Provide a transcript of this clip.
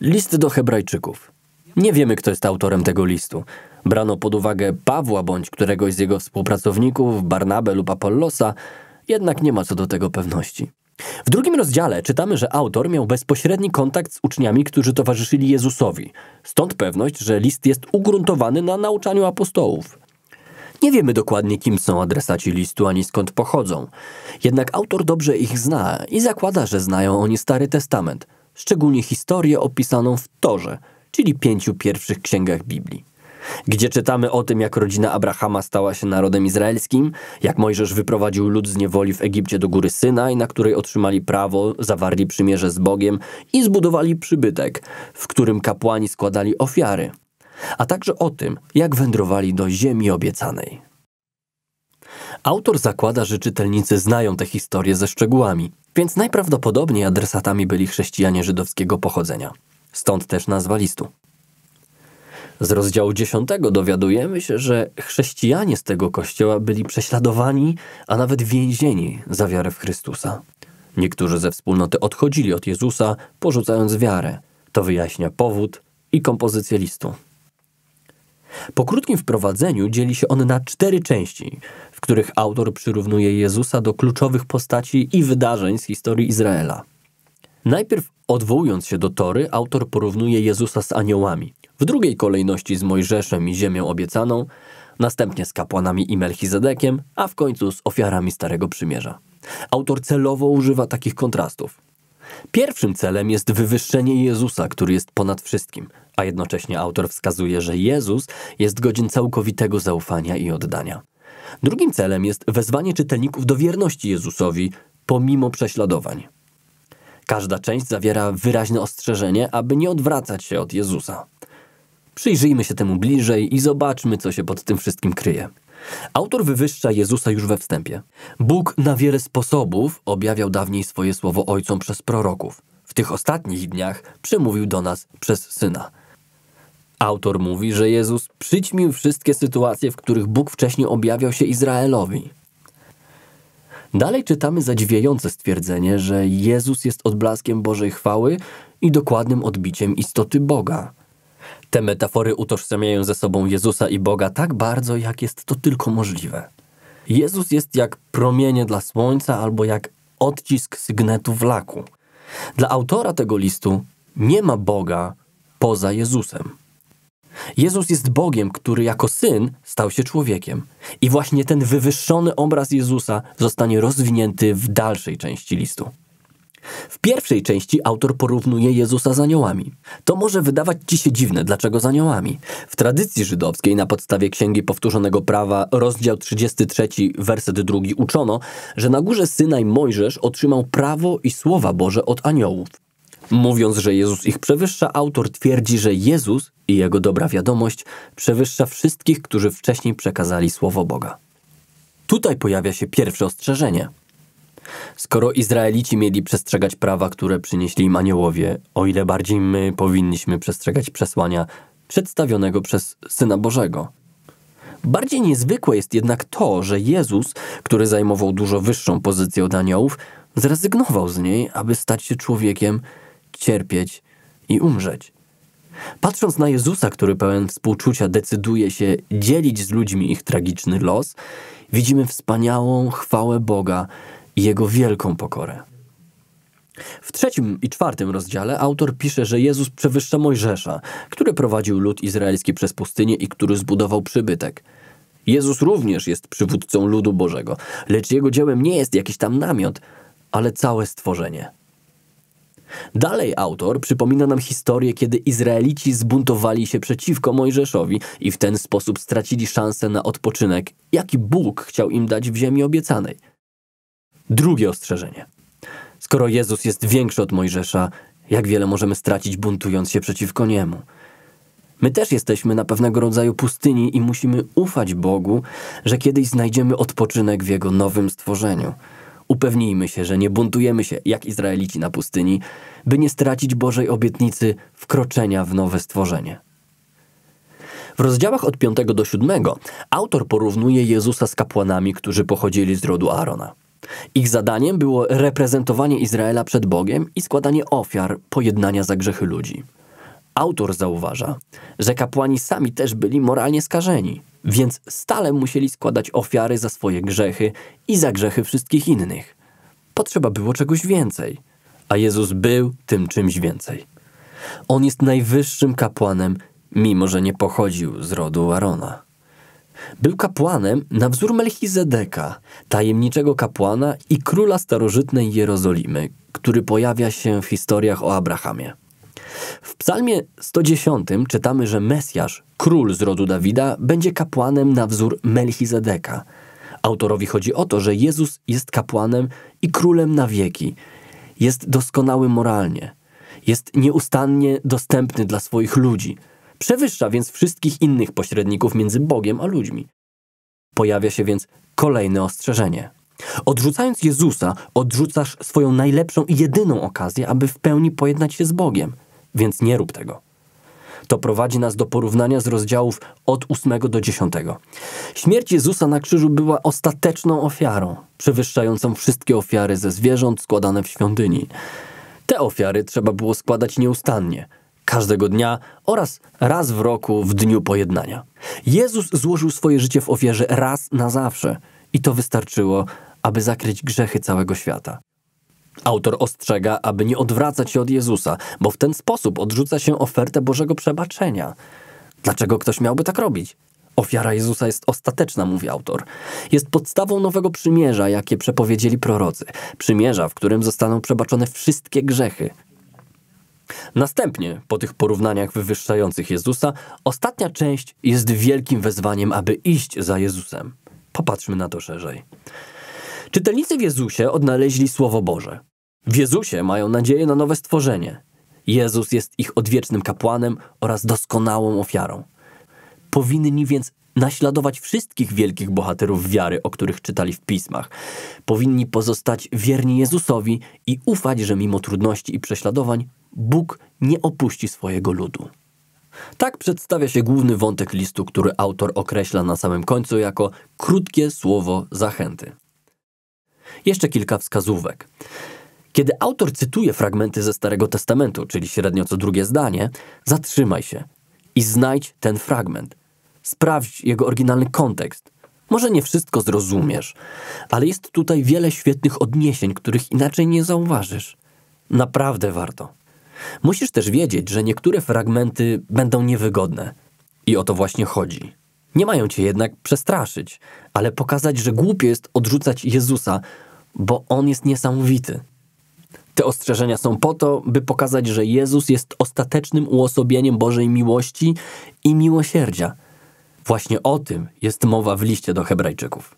List do Hebrajczyków. Nie wiemy, kto jest autorem tego listu. Brano pod uwagę Pawła bądź któregoś z jego współpracowników, Barnabę lub Apollosa, jednak nie ma co do tego pewności. W drugim rozdziale czytamy, że autor miał bezpośredni kontakt z uczniami, którzy towarzyszyli Jezusowi. Stąd pewność, że list jest ugruntowany na nauczaniu apostołów. Nie wiemy dokładnie, kim są adresaci listu ani skąd pochodzą. Jednak autor dobrze ich zna i zakłada, że znają oni Stary Testament – szczególnie historię opisaną w Torze, czyli pięciu pierwszych księgach Biblii. Gdzie czytamy o tym, jak rodzina Abrahama stała się narodem izraelskim, jak Mojżesz wyprowadził lud z niewoli w Egipcie do góry Synaj, na której otrzymali prawo, zawarli przymierze z Bogiem i zbudowali przybytek, w którym kapłani składali ofiary, a także o tym, jak wędrowali do ziemi obiecanej. Autor zakłada, że czytelnicy znają tę historię ze szczegółami, więc najprawdopodobniej adresatami byli chrześcijanie żydowskiego pochodzenia. Stąd też nazwa listu. Z rozdziału 10 dowiadujemy się, że chrześcijanie z tego kościoła byli prześladowani, a nawet więzieni za wiarę w Chrystusa. Niektórzy ze wspólnoty odchodzili od Jezusa, porzucając wiarę. To wyjaśnia powód i kompozycję listu. Po krótkim wprowadzeniu dzieli się on na cztery części w których autor przyrównuje Jezusa do kluczowych postaci i wydarzeń z historii Izraela. Najpierw odwołując się do Tory, autor porównuje Jezusa z aniołami, w drugiej kolejności z Mojżeszem i Ziemią Obiecaną, następnie z kapłanami i Melchizedekiem, a w końcu z ofiarami Starego Przymierza. Autor celowo używa takich kontrastów. Pierwszym celem jest wywyższenie Jezusa, który jest ponad wszystkim, a jednocześnie autor wskazuje, że Jezus jest godzin całkowitego zaufania i oddania. Drugim celem jest wezwanie czytelników do wierności Jezusowi pomimo prześladowań. Każda część zawiera wyraźne ostrzeżenie, aby nie odwracać się od Jezusa. Przyjrzyjmy się temu bliżej i zobaczmy, co się pod tym wszystkim kryje. Autor wywyższa Jezusa już we wstępie. Bóg na wiele sposobów objawiał dawniej swoje słowo Ojcom przez proroków. W tych ostatnich dniach przemówił do nas przez Syna. Autor mówi, że Jezus przyćmił wszystkie sytuacje, w których Bóg wcześniej objawiał się Izraelowi. Dalej czytamy zadziwiające stwierdzenie, że Jezus jest odblaskiem Bożej chwały i dokładnym odbiciem istoty Boga. Te metafory utożsamiają ze sobą Jezusa i Boga tak bardzo, jak jest to tylko możliwe. Jezus jest jak promienie dla słońca albo jak odcisk sygnetu w laku. Dla autora tego listu nie ma Boga poza Jezusem. Jezus jest Bogiem, który jako syn stał się człowiekiem. I właśnie ten wywyższony obraz Jezusa zostanie rozwinięty w dalszej części listu. W pierwszej części autor porównuje Jezusa z aniołami. To może wydawać ci się dziwne, dlaczego z aniołami. W tradycji żydowskiej na podstawie Księgi Powtórzonego Prawa, rozdział 33, werset 2 uczono, że na górze Synaj Mojżesz otrzymał prawo i słowa Boże od aniołów. Mówiąc, że Jezus ich przewyższa, autor twierdzi, że Jezus i jego dobra wiadomość przewyższa wszystkich, którzy wcześniej przekazali słowo Boga. Tutaj pojawia się pierwsze ostrzeżenie. Skoro Izraelici mieli przestrzegać prawa, które przynieśli im aniołowie, o ile bardziej my powinniśmy przestrzegać przesłania przedstawionego przez Syna Bożego. Bardziej niezwykłe jest jednak to, że Jezus, który zajmował dużo wyższą pozycję od aniołów, zrezygnował z niej, aby stać się człowiekiem, cierpieć i umrzeć. Patrząc na Jezusa, który pełen współczucia decyduje się dzielić z ludźmi ich tragiczny los, widzimy wspaniałą chwałę Boga i Jego wielką pokorę. W trzecim i czwartym rozdziale autor pisze, że Jezus przewyższa Mojżesza, który prowadził lud izraelski przez pustynię i który zbudował przybytek. Jezus również jest przywódcą ludu Bożego, lecz jego dziełem nie jest jakiś tam namiot, ale całe stworzenie. Dalej autor przypomina nam historię, kiedy Izraelici zbuntowali się przeciwko Mojżeszowi i w ten sposób stracili szansę na odpoczynek, jaki Bóg chciał im dać w ziemi obiecanej. Drugie ostrzeżenie. Skoro Jezus jest większy od Mojżesza, jak wiele możemy stracić buntując się przeciwko niemu? My też jesteśmy na pewnego rodzaju pustyni i musimy ufać Bogu, że kiedyś znajdziemy odpoczynek w Jego nowym stworzeniu. Upewnijmy się, że nie buntujemy się jak Izraelici na pustyni, by nie stracić Bożej obietnicy wkroczenia w nowe stworzenie. W rozdziałach od 5 do 7 autor porównuje Jezusa z kapłanami, którzy pochodzili z rodu Arona. Ich zadaniem było reprezentowanie Izraela przed Bogiem i składanie ofiar pojednania za grzechy ludzi. Autor zauważa, że kapłani sami też byli moralnie skażeni, więc stale musieli składać ofiary za swoje grzechy i za grzechy wszystkich innych. Potrzeba było czegoś więcej, a Jezus był tym czymś więcej. On jest najwyższym kapłanem, mimo że nie pochodził z rodu Arona. Był kapłanem na wzór Melchizedeka, tajemniczego kapłana i króla starożytnej Jerozolimy, który pojawia się w historiach o Abrahamie. W psalmie 110 czytamy, że Mesjasz, król z rodu Dawida, będzie kapłanem na wzór Melchizedeka. Autorowi chodzi o to, że Jezus jest kapłanem i królem na wieki. Jest doskonały moralnie. Jest nieustannie dostępny dla swoich ludzi. Przewyższa więc wszystkich innych pośredników między Bogiem a ludźmi. Pojawia się więc kolejne ostrzeżenie. Odrzucając Jezusa, odrzucasz swoją najlepszą i jedyną okazję, aby w pełni pojednać się z Bogiem – więc nie rób tego. To prowadzi nas do porównania z rozdziałów od 8 do 10. Śmierć Jezusa na krzyżu była ostateczną ofiarą, przewyższającą wszystkie ofiary ze zwierząt składane w świątyni. Te ofiary trzeba było składać nieustannie, każdego dnia oraz raz w roku w dniu pojednania. Jezus złożył swoje życie w ofierze raz na zawsze i to wystarczyło, aby zakryć grzechy całego świata. Autor ostrzega, aby nie odwracać się od Jezusa, bo w ten sposób odrzuca się ofertę Bożego przebaczenia. Dlaczego ktoś miałby tak robić? Ofiara Jezusa jest ostateczna, mówi autor. Jest podstawą nowego przymierza, jakie przepowiedzieli prorocy. Przymierza, w którym zostaną przebaczone wszystkie grzechy. Następnie, po tych porównaniach wywyższających Jezusa, ostatnia część jest wielkim wezwaniem, aby iść za Jezusem. Popatrzmy na to szerzej. Czytelnicy w Jezusie odnaleźli Słowo Boże. W Jezusie mają nadzieję na nowe stworzenie. Jezus jest ich odwiecznym kapłanem oraz doskonałą ofiarą. Powinni więc naśladować wszystkich wielkich bohaterów wiary, o których czytali w pismach. Powinni pozostać wierni Jezusowi i ufać, że mimo trudności i prześladowań Bóg nie opuści swojego ludu. Tak przedstawia się główny wątek listu, który autor określa na samym końcu jako krótkie słowo zachęty. Jeszcze kilka wskazówek. Kiedy autor cytuje fragmenty ze Starego Testamentu, czyli średnio co drugie zdanie, zatrzymaj się i znajdź ten fragment. Sprawdź jego oryginalny kontekst. Może nie wszystko zrozumiesz, ale jest tutaj wiele świetnych odniesień, których inaczej nie zauważysz. Naprawdę warto. Musisz też wiedzieć, że niektóre fragmenty będą niewygodne. I o to właśnie chodzi. Nie mają cię jednak przestraszyć, ale pokazać, że głupie jest odrzucać Jezusa, bo on jest niesamowity. Te ostrzeżenia są po to, by pokazać, że Jezus jest ostatecznym uosobieniem Bożej miłości i miłosierdzia. Właśnie o tym jest mowa w liście do Hebrajczyków.